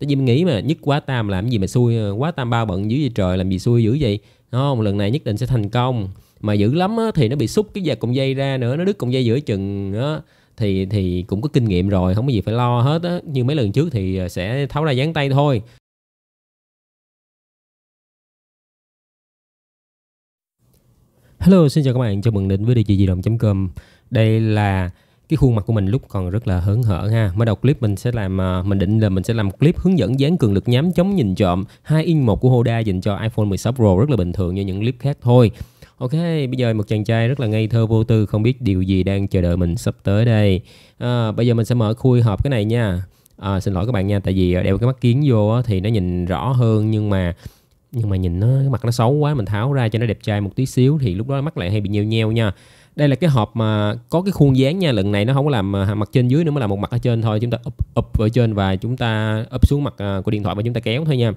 tại vì mình nghĩ mà nhất quá tam làm gì mà xui ờ, quá tam ba bận dữ vậy trời làm gì xui dữ vậy đúng không lần này nhất định sẽ thành công mà dữ lắm á, thì nó bị xúc cái dây cọng dây ra nữa nó đứt cọng dây giữa chừng á thì thì cũng có kinh nghiệm rồi không có gì phải lo hết á như mấy lần trước thì ờ, sẽ tháo ra dán tay thôi Hello, xin chào các bạn, chào mừng đến với địa chỉ di động.com Đây là cái khuôn mặt của mình lúc còn rất là hớn hở ha mới đầu clip mình sẽ làm à, mình định là mình sẽ làm clip hướng dẫn dán cường lực nhám chống nhìn trộm 2 in một của Hoda dành cho iPhone 16 Pro rất là bình thường như những clip khác thôi Ok, bây giờ một chàng trai rất là ngây thơ vô tư không biết điều gì đang chờ đợi mình sắp tới đây. À, bây giờ mình sẽ mở khui hộp cái này nha. À, xin lỗi các bạn nha, tại vì à, đeo cái mắt kiến vô thì nó nhìn rõ hơn nhưng mà nhưng mà nhìn nó cái mặt nó xấu quá mình tháo ra cho nó đẹp trai một tí xíu thì lúc đó mắt lại hay bị nheo nheo nha đây là cái hộp mà có cái khuôn dáng nha lần này nó không có làm à, mặt trên dưới nữa mà làm một mặt ở trên thôi chúng ta up, up ở trên và chúng ta up xuống mặt à, của điện thoại và chúng ta kéo thôi nha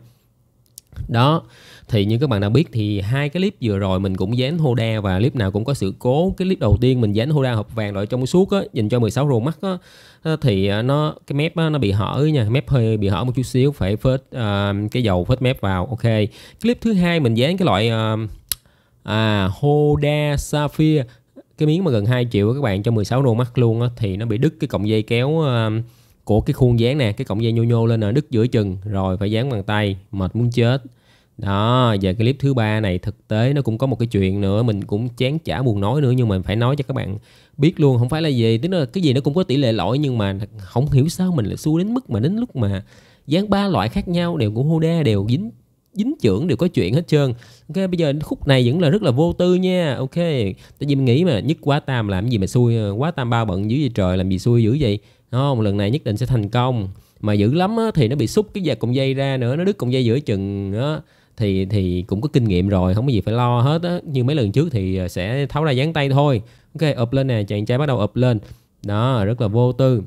đó thì như các bạn đã biết thì hai cái clip vừa rồi mình cũng dán Hoda và clip nào cũng có sự cố cái clip đầu tiên mình dán Hoda hộp vàng loại trong suốt á dành cho 16 Pro Max á thì à, nó cái mép á, nó bị hở nha mép hơi bị hở một chút xíu phải phết uh, cái dầu phết mép vào ok clip thứ hai mình dán cái loại uh, à Hoda Sapphire cái miếng mà gần 2 triệu các bạn cho 16 đô mắt luôn á, thì nó bị đứt cái cọng dây kéo ờ, của cái khuôn dán nè cái cọng dây nhô nhô lên là đứt giữa chừng rồi phải dán bằng tay mệt muốn chết đó giờ clip thứ ba này thực tế nó cũng có một cái chuyện nữa mình cũng chán chả buồn nói nữa nhưng mà phải nói cho các bạn biết luôn không phải là gì tức là cái gì nó cũng có tỷ lệ lỗi nhưng mà không hiểu sao mình lại xui đến mức mà đến lúc mà dán ba loại khác nhau đều của Hoda đều dính dính trưởng đều có chuyện hết trơn ok bây giờ khúc này vẫn là rất là vô tư nha ok tại vì mình nghĩ mà nhất quá tam làm gì mà xui ờ, quá tam bao bận dữ vậy trời làm gì xui dữ vậy không lần này nhất định sẽ thành công mà dữ lắm á, thì nó bị xúc cái dây cọng dây ra nữa nó đứt cọng dây giữa chừng đó thì thì cũng có kinh nghiệm rồi không có gì phải lo hết á như mấy lần trước thì ờ, sẽ tháo ra dán tay thôi ok ụp lên nè chàng trai bắt đầu ụp lên đó rất là vô tư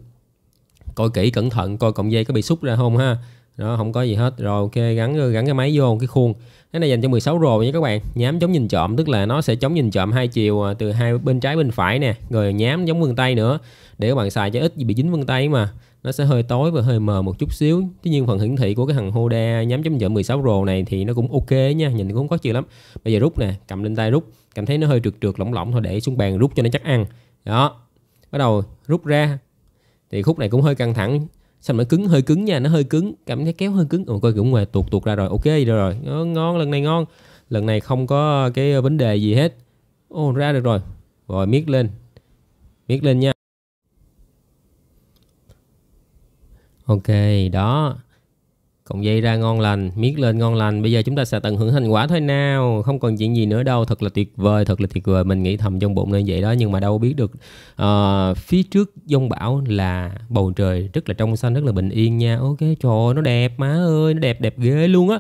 coi kỹ cẩn thận coi cọng dây có bị xúc ra không ha đó không có gì hết rồi ok gắn gắn cái máy vô cái khuôn cái này dành cho 16 rồ nha các bạn nhám chống nhìn trộm tức là nó sẽ chống nhìn trộm hai chiều à, từ hai bên trái bên phải nè rồi nhám giống vân tay nữa để các bạn xài cho ít gì bị dính vân tay mà nó sẽ hơi tối và hơi mờ một chút xíu thế nhưng phần hiển thị của cái thằng Hoda chống chấm chậm 16 rồ này thì nó cũng ok nha nhìn cũng không có chịu lắm bây giờ rút nè cầm lên tay rút cảm thấy nó hơi trượt trượt lỏng lỏng thôi để xuống bàn rút cho nó chắc ăn đó bắt đầu rút ra thì khúc này cũng hơi căng thẳng xong nó cứng hơi cứng nha nó hơi cứng cảm thấy kéo hơi cứng ừ, coi cũng ngoài tuột tuột ra rồi ok rồi rồi nó ngon lần này ngon lần này không có cái ờ, vấn đề gì hết ô ra được rồi rồi miết lên miết lên nha ok đó Cọng dây ra ngon lành, miết lên ngon lành. Bây giờ chúng ta sẽ tận hưởng thành quả thôi nào. Không còn chuyện gì nữa đâu. Thật là tuyệt vời, thật là tuyệt vời. Mình nghĩ thầm trong bụng nên vậy đó. Nhưng mà đâu biết được uh, phía trước dông bão là bầu trời rất là trong xanh, rất là bình yên nha. Ok, trời ơi, nó đẹp má ơi, nó đẹp đẹp ghê luôn á.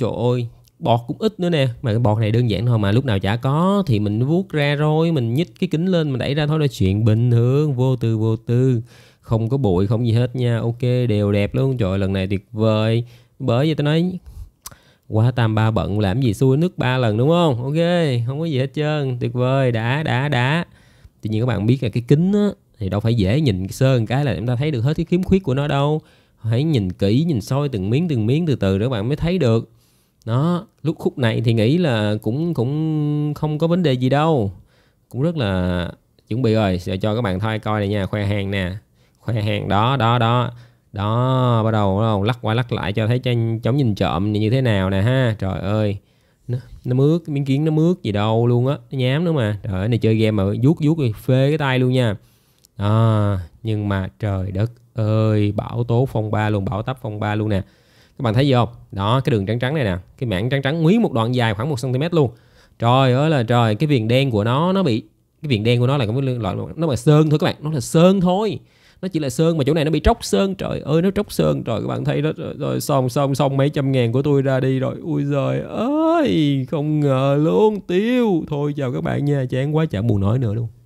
trời ơi, bọt cũng ít nữa nè mà cái bọt này đơn giản thôi mà lúc nào chả có thì mình vuốt ra rồi mình nhích cái kính lên mình đẩy ra thôi là chuyện bình thường vô tư vô tư không có bụi không gì hết nha ok đều đẹp luôn trời lần này tuyệt vời bởi vì tao nói quá tam ba bận làm gì xui nước ba lần đúng không ok không có gì hết trơn tuyệt vời đã đã đã tuy nhiên các bạn biết là cái kính á, thì đâu phải dễ nhìn sơn cái là chúng ta thấy được hết cái khiếm khuyết của nó đâu hãy nhìn kỹ nhìn soi từng miếng từng miếng từ từ để các bạn mới thấy được nó lúc khúc này thì nghĩ là cũng cũng không có vấn đề gì đâu cũng rất là chuẩn bị rồi sẽ cho các bạn thay coi này nha khoe hàng nè khoe hàng đó đó đó đó bắt đầu bắt đầu lắc qua lắc lại cho thấy tranh chống nhìn trộm như thế nào nè ha trời ơi nó, nó mướt miếng kiến nó mướt gì đâu luôn á nó nhám nữa mà trời ơi này chơi game mà vuốt vuốt rồi phê cái tay luôn nha à, nhưng mà trời đất ơi bão tố phong ba luôn bão tấp phong ba luôn nè các bạn thấy gì không đó cái đường trắng trắng này nè cái mảng trắng trắng nguyên một đoạn dài khoảng 1 cm luôn trời ơi là trời cái viền đen của nó nó bị cái viền đen của nó là cái loại nó là sơn thôi các bạn nó là sơn thôi nó chỉ là sơn mà chỗ này nó bị tróc sơn trời ơi nó tróc sơn rồi các bạn thấy đó rồi, rồi xong xong xong mấy trăm ngàn của tôi ra đi rồi ui giời ơi không ngờ luôn tiêu thôi chào các bạn nha chán quá chẳng buồn nói nữa luôn